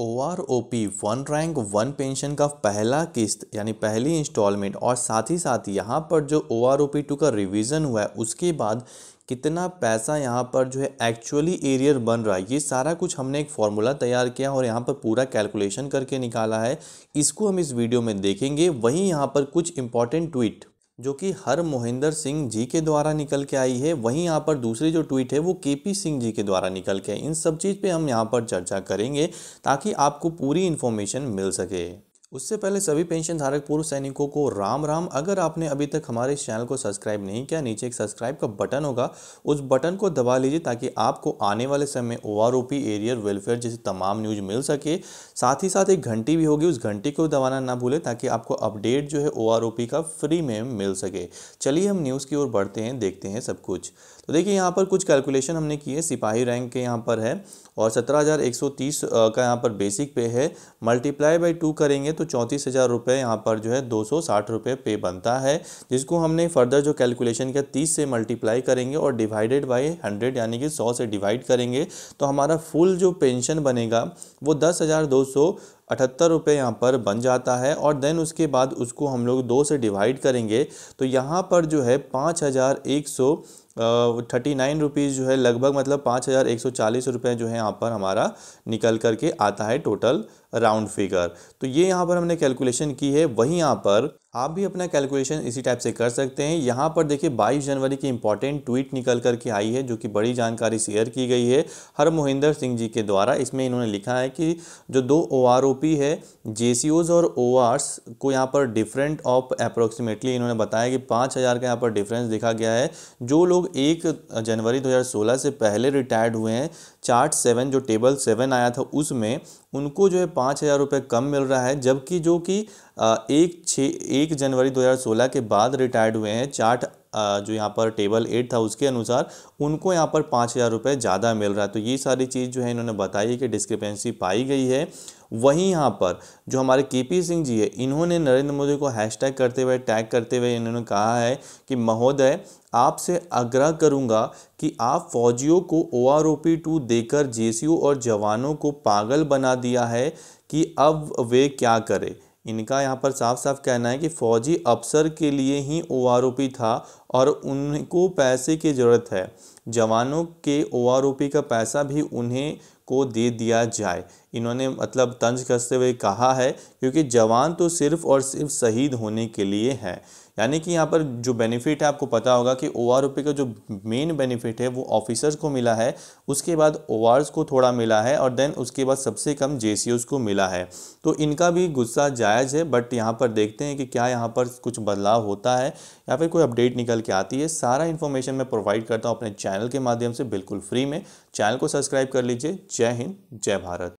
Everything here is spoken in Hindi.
ओ R O P one rank one pension का पहला किस्त यानी पहली इंस्टॉलमेंट और साथ ही साथ यहाँ पर जो O R O P two का रिविज़न हुआ है उसके बाद कितना पैसा यहाँ पर जो है एक्चुअली एरियर बन रहा है ये सारा कुछ हमने एक फॉर्मूला तैयार किया और यहाँ पर पूरा कैलकुलेशन करके निकाला है इसको हम इस वीडियो में देखेंगे वहीं यहाँ पर कुछ इंपॉर्टेंट ट्वीट जो कि हर मोहिंदर सिंह जी के द्वारा निकल के आई है वहीं यहाँ पर दूसरी जो ट्वीट है वो के पी सिंह जी के द्वारा निकल के इन सब चीज़ पे हम यहाँ पर चर्चा करेंगे ताकि आपको पूरी इन्फॉर्मेशन मिल सके उससे पहले सभी पेंशन धारक पूर्व सैनिकों को राम राम अगर आपने अभी तक हमारे इस चैनल को सब्सक्राइब नहीं किया नीचे एक सब्सक्राइब का बटन होगा उस बटन को दबा लीजिए ताकि आपको आने वाले समय O R O P arrear welfare जैसी तमाम न्यूज मिल सके साथ ही साथ एक घंटी भी होगी उस घंटी को दबाना ना भूलें ताकि आपको अपडेट जो है ओ आर ओ पी का फ्री में मिल सके चलिए हम न्यूज़ की ओर बढ़ते हैं देखते हैं सब कुछ तो देखिए यहाँ पर कुछ कैलकुलेशन हमने किए सिपाही रैंक के यहाँ पर है और सत्रह हज़ार एक सौ तीस का यहाँ पर बेसिक पे है मल्टीप्लाई बाई टू करेंगे तो चौंतीस हज़ार रुपये यहाँ पर जो है दो सौ साठ रुपये पे बनता है जिसको हमने फर्दर जो कैलकुलेशन किया तीस से मल्टीप्लाई करेंगे और डिवाइडेड बाई हंड्रेड यानी कि सौ से डिवाइड करेंगे तो हमारा फुल जो पेंशन बनेगा वो दस हज़ार दो सौ अठहत्तर रुपये यहाँ पर बन जाता है और देन उसके बाद उसको हम लोग दो से डिवाइड करेंगे तो यहाँ पर जो है पाँच हज़ार एक सौ थर्टी नाइन रुपीज़ जो है लगभग मतलब पाँच हज़ार एक सौ चालीस रुपये जो है यहाँ पर हमारा निकल कर के आता है टोटल राउंड फिगर तो ये यहाँ पर हमने कैलकुलेशन की है वहीं यहाँ पर आप भी अपना कैलकुलेशन इसी टाइप से कर सकते हैं यहाँ पर देखिए 22 जनवरी की इंपॉर्टेंट ट्वीट निकल कर के आई है जो कि बड़ी जानकारी शेयर की गई है हर मोहिंदर सिंह जी के द्वारा इसमें इन्होंने लिखा है कि जो दो ओ आर ओ पी है जे सी ओज और ओ आरस को यहाँ पर डिफरेंट ऑफ अप्रोक्सीमेटली इन्होंने बताया कि पाँच हज़ार का यहाँ पर डिफरेंस दिखा गया है जो लोग एक जनवरी दो हज़ार सोलह से पहले रिटायर्ड हुए हैं चार्ट सेवन जो टेबल सेवन आया था उसमें उनको जो है पाँच हज़ार रुपये कम मिल रहा है जबकि जो कि एक छः एक जनवरी 2016 के बाद रिटायर्ड हुए हैं चार्ट जो यहाँ पर टेबल एट था उसके अनुसार उनको यहाँ पर पाँच हज़ार रुपये ज़्यादा मिल रहा है तो ये सारी चीज़ जो है इन्होंने बताई कि डिस्क्रिपेंसी पाई गई है वहीं यहाँ पर जो हमारे के पी सिंह जी है इन्होंने नरेंद्र मोदी को हैशटैग करते हुए टैग करते हुए इन्होंने कहा है कि महोदय आपसे आग्रह करूँगा कि आप फौजियों को O R O P two देकर जे और जवानों को पागल बना दिया है कि अब वे क्या करें इनका यहाँ पर साफ साफ कहना है कि फौजी अफसर के लिए ही ओ था और उनको पैसे की ज़रूरत है जवानों के ओ का पैसा भी उन्हें को दे दिया जाए इन्होंने मतलब तंज कसते हुए कहा है क्योंकि जवान तो सिर्फ़ और सिर्फ शहीद होने के लिए है यानी कि यहाँ पर जो बेनिफिट है आपको पता होगा कि ओ आर का जो मेन बेनिफिट है वो ऑफिसर्स को मिला है उसके बाद ओ को थोड़ा मिला है और देन उसके बाद सबसे कम जे को मिला है तो इनका भी गुस्सा जायज़ है बट यहाँ पर देखते हैं कि क्या यहाँ पर कुछ बदलाव होता है या फिर कोई अपडेट निकल के आती है सारा इन्फॉर्मेशन मैं प्रोवाइड करता हूँ अपने चैनल के माध्यम से बिल्कुल फ्री में चैनल को सब्सक्राइब कर लीजिए जय हिंद जय भारत